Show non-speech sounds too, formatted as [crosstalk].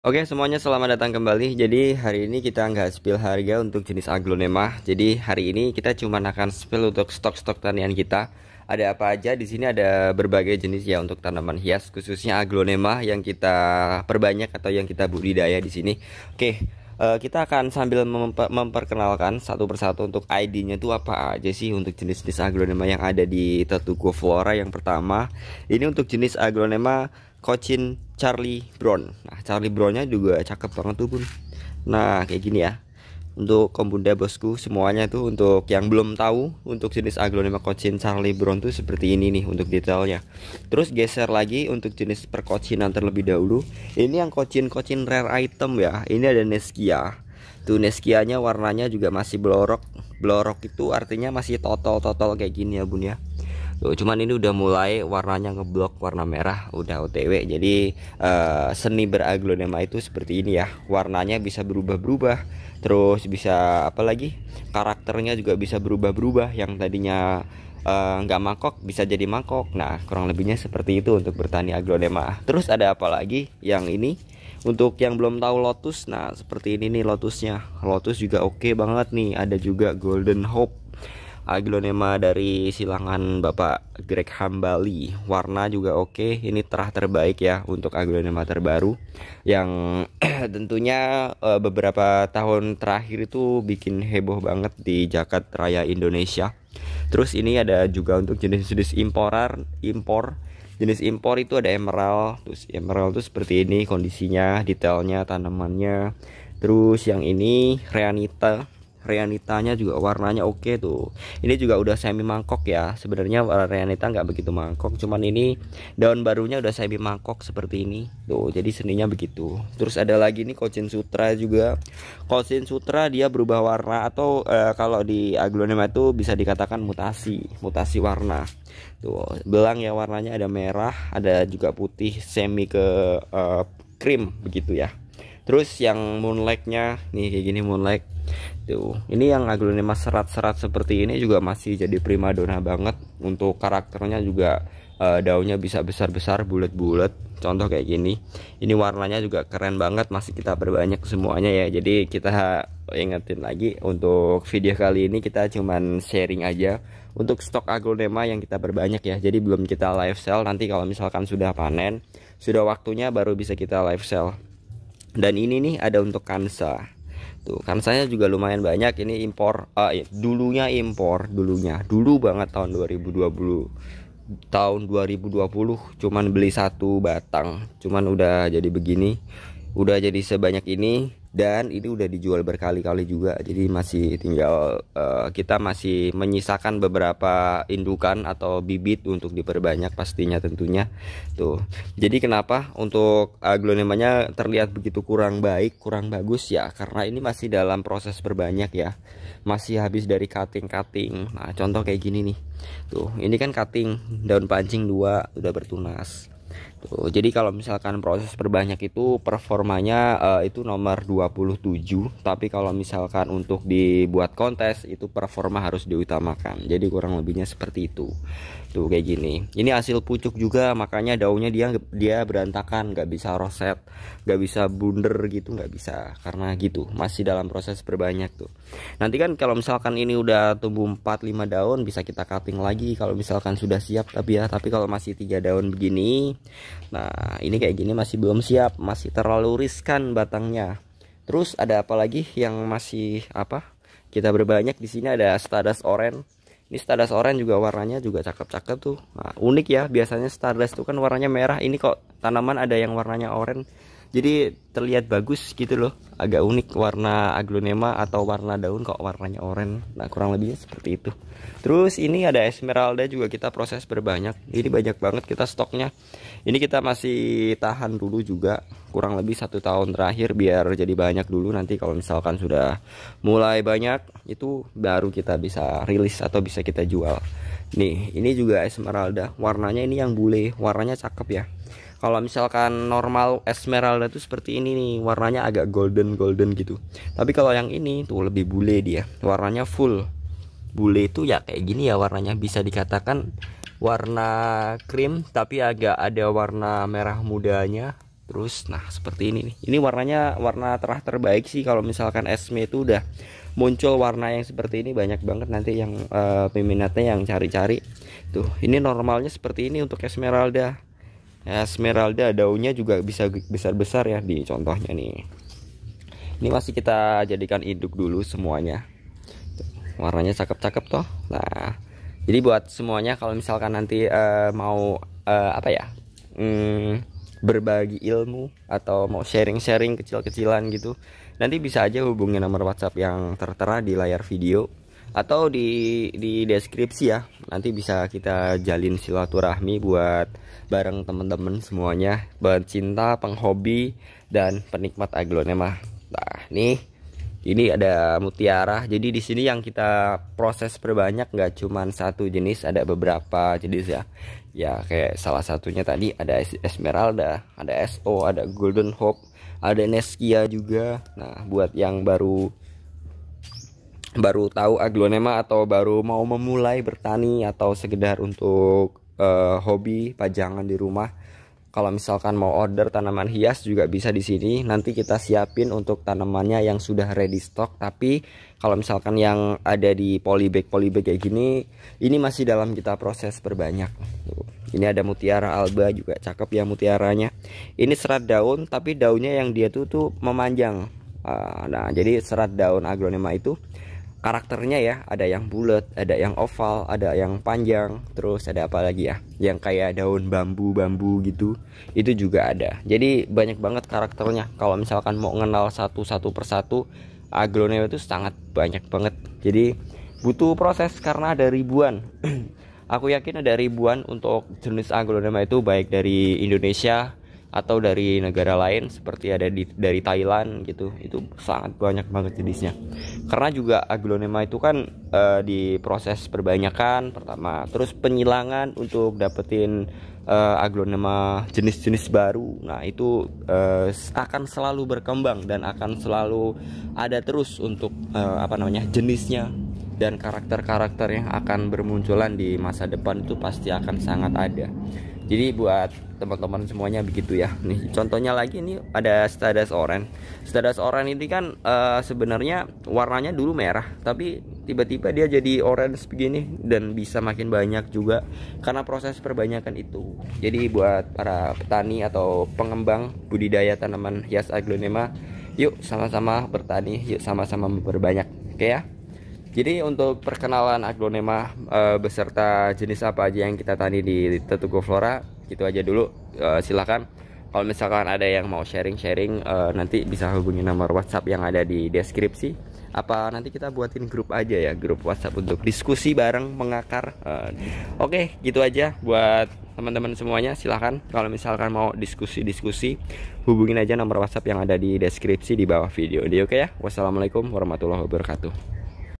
Oke semuanya selamat datang kembali Jadi hari ini kita nggak spill harga untuk jenis aglonema Jadi hari ini kita cuma akan spill untuk stok-stok tanian kita Ada apa aja di sini ada berbagai jenis ya untuk tanaman hias Khususnya aglonema yang kita perbanyak atau yang kita budidaya di sini Oke eh, kita akan sambil memperkenalkan satu persatu untuk ID-nya itu apa aja sih untuk jenis-jenis aglonema yang ada di Tetuko Flora yang pertama Ini untuk jenis aglonema Kocin Charlie Brown. Nah, Charlie Brownnya juga cakep banget tuh, Bun. Nah, kayak gini ya. Untuk kombunda bosku semuanya tuh untuk yang belum tahu untuk jenis aglonema Cochin Charlie Brown tuh seperti ini nih untuk detailnya. Terus geser lagi untuk jenis perkocinan terlebih dahulu. Ini yang kocin-kocin rare item ya. Ini ada Neskia. Tuh Neskianya warnanya juga masih blorok. Blorok itu artinya masih total-total kayak gini ya, Bun ya Tuh, cuman ini udah mulai warnanya ngeblok warna merah udah OTW. Jadi uh, seni beraglonema itu seperti ini ya. Warnanya bisa berubah-berubah. Terus bisa apa lagi? Karakternya juga bisa berubah-berubah yang tadinya eh, nggak uh, mangkok bisa jadi mangkok. Nah, kurang lebihnya seperti itu untuk bertani aglonema. Terus ada apa lagi? Yang ini untuk yang belum tahu lotus, nah seperti ini nih lotusnya. Lotus juga oke okay banget nih. Ada juga golden hope aglonema dari silangan Bapak Greg Hambali warna juga oke okay. ini terah terbaik ya untuk aglonema terbaru yang [clears throat] tentunya eh, beberapa tahun terakhir itu bikin heboh banget di jakat raya Indonesia terus ini ada juga untuk jenis-jenis imporar impor jenis impor itu ada emerald terus emerald itu seperti ini kondisinya detailnya tanamannya terus yang ini reanita Reanitanya juga warnanya oke okay tuh. Ini juga udah semi mangkok ya. Sebenarnya warna Reanita nggak begitu mangkok, cuman ini daun barunya udah semi mangkok seperti ini. Tuh, jadi seninya begitu. Terus ada lagi nih Kocin Sutra juga. Kocin Sutra dia berubah warna atau eh, kalau di aglonema itu bisa dikatakan mutasi, mutasi warna. Tuh, belang ya warnanya ada merah, ada juga putih semi ke eh, krim begitu ya terus yang moonlightnya nih kayak gini moonlight tuh ini yang aglonema serat-serat seperti ini juga masih jadi primadona banget untuk karakternya juga uh, daunnya bisa besar-besar bulat-bulat contoh kayak gini ini warnanya juga keren banget masih kita perbanyak semuanya ya jadi kita ingetin lagi untuk video kali ini kita cuman sharing aja untuk stok aglonema yang kita perbanyak ya jadi belum kita live sell nanti kalau misalkan sudah panen sudah waktunya baru bisa kita live sell dan ini nih ada untuk kansa tuh kansanya juga lumayan banyak ini impor uh, dulunya impor dulunya dulu banget tahun 2020 tahun 2020 cuman beli satu batang cuman udah jadi begini udah jadi sebanyak ini dan ini udah dijual berkali-kali juga jadi masih tinggal uh, kita masih menyisakan beberapa indukan atau bibit untuk diperbanyak pastinya tentunya tuh jadi kenapa untuk aglonemanya eh, terlihat begitu kurang baik kurang bagus ya karena ini masih dalam proses perbanyak ya masih habis dari cutting-cutting nah contoh kayak gini nih tuh ini kan cutting daun pancing dua udah bertunas Tuh, gitu. jadi kalau misalkan proses perbanyak itu performanya uh, itu nomor 27, tapi kalau misalkan untuk dibuat kontes itu performa harus diutamakan. Jadi kurang lebihnya seperti itu. Tuh kayak gini. Ini hasil pucuk juga, makanya daunnya dia dia berantakan, Gak bisa roset, Gak bisa bunder gitu, gak bisa karena gitu. Masih dalam proses perbanyak tuh. Nanti kan kalau misalkan ini udah tumbuh 4 5 daun bisa kita cutting lagi kalau misalkan sudah siap tapi ya, tapi kalau masih tiga daun begini Nah ini kayak gini masih belum siap masih terlalu riskan batangnya Terus ada apa lagi yang masih apa kita berbanyak di sini ada stardust oren ini stardust oren juga warnanya juga cakep-cakep tuh nah, unik ya biasanya stardust tuh kan warnanya merah ini kok tanaman ada yang warnanya orange jadi terlihat bagus gitu loh agak unik warna aglonema atau warna daun kok warnanya oranye nah kurang lebihnya seperti itu terus ini ada esmeralda juga kita proses berbanyak ini banyak banget kita stoknya ini kita masih tahan dulu juga kurang lebih satu tahun terakhir biar jadi banyak dulu nanti kalau misalkan sudah mulai banyak itu baru kita bisa rilis atau bisa kita jual nih ini juga esmeralda warnanya ini yang bule warnanya cakep ya kalau misalkan normal esmeralda itu seperti ini nih warnanya agak golden golden gitu tapi kalau yang ini tuh lebih bule dia warnanya full bule itu ya kayak gini ya warnanya bisa dikatakan warna krim tapi agak ada warna merah mudanya terus nah seperti ini nih ini warnanya warna terah terbaik sih kalau misalkan esme itu udah muncul warna yang seperti ini banyak banget nanti yang uh, peminatnya yang cari-cari tuh ini normalnya seperti ini untuk esmeralda Esmeralda daunnya juga bisa besar-besar ya di contohnya nih. Ini masih kita jadikan induk dulu semuanya. Warnanya cakep-cakep toh. Nah, jadi buat semuanya kalau misalkan nanti uh, mau uh, apa ya? Hmm, berbagi ilmu atau mau sharing-sharing kecil-kecilan gitu. Nanti bisa aja hubungi nomor WhatsApp yang tertera di layar video atau di di deskripsi ya nanti bisa kita jalin silaturahmi buat bareng temen-temen semuanya bercinta penghobi dan penikmat aglonema nah nih ini ada mutiara jadi di sini yang kita proses perbanyak nggak cuman satu jenis ada beberapa jenis ya ya kayak salah satunya tadi ada esmeralda ada so ada golden hope ada neskia juga nah buat yang baru baru tahu aglonema atau baru mau memulai bertani atau sekedar untuk uh, hobi pajangan di rumah kalau misalkan mau order tanaman hias juga bisa di sini nanti kita siapin untuk tanamannya yang sudah ready stock tapi kalau misalkan yang ada di polybag polybag kayak gini ini masih dalam kita proses perbanyak ini ada mutiara alba juga cakep ya mutiaranya ini serat daun tapi daunnya yang dia tuh tuh memanjang ah, nah jadi serat daun aglonema itu karakternya ya ada yang bulat ada yang oval ada yang panjang terus ada apa lagi ya yang kayak daun bambu bambu gitu itu juga ada jadi banyak banget karakternya kalau misalkan mau kenal satu satu persatu aglonema itu sangat banyak banget jadi butuh proses karena ada ribuan [clears throat] aku yakin ada ribuan untuk jenis aglonema itu baik dari Indonesia atau dari negara lain seperti ada di, dari Thailand gitu itu sangat banyak banget jenisnya karena juga aglonema itu kan e, eh, di perbanyakan pertama terus penyilangan untuk dapetin e, aglonema jenis-jenis baru nah itu e, akan selalu berkembang dan akan selalu ada terus untuk e, apa namanya jenisnya dan karakter-karakter yang akan bermunculan di masa depan itu pasti akan sangat ada jadi buat teman-teman semuanya begitu ya nih contohnya lagi ini ada stadas orange stadas orange ini kan uh, sebenarnya warnanya dulu merah tapi tiba-tiba dia jadi orange begini dan bisa makin banyak juga karena proses perbanyakan itu jadi buat para petani atau pengembang budidaya tanaman hias aglonema yuk sama-sama bertani yuk sama-sama memperbanyak oke okay ya jadi untuk perkenalan aglonema uh, beserta jenis apa aja yang kita tani di Tetugo Flora gitu aja dulu. Uh, eh, silahkan kalau misalkan ada yang mau sharing-sharing uh, nanti bisa hubungi nomor WhatsApp yang ada di deskripsi. Apa nanti kita buatin grup aja ya, grup WhatsApp untuk diskusi bareng mengakar. Uh, Oke, okay, gitu aja buat teman-teman semuanya. Silahkan kalau misalkan mau diskusi-diskusi hubungin aja nomor WhatsApp yang ada di deskripsi di bawah video ini. Oke okay ya. Wassalamualaikum warahmatullahi wabarakatuh.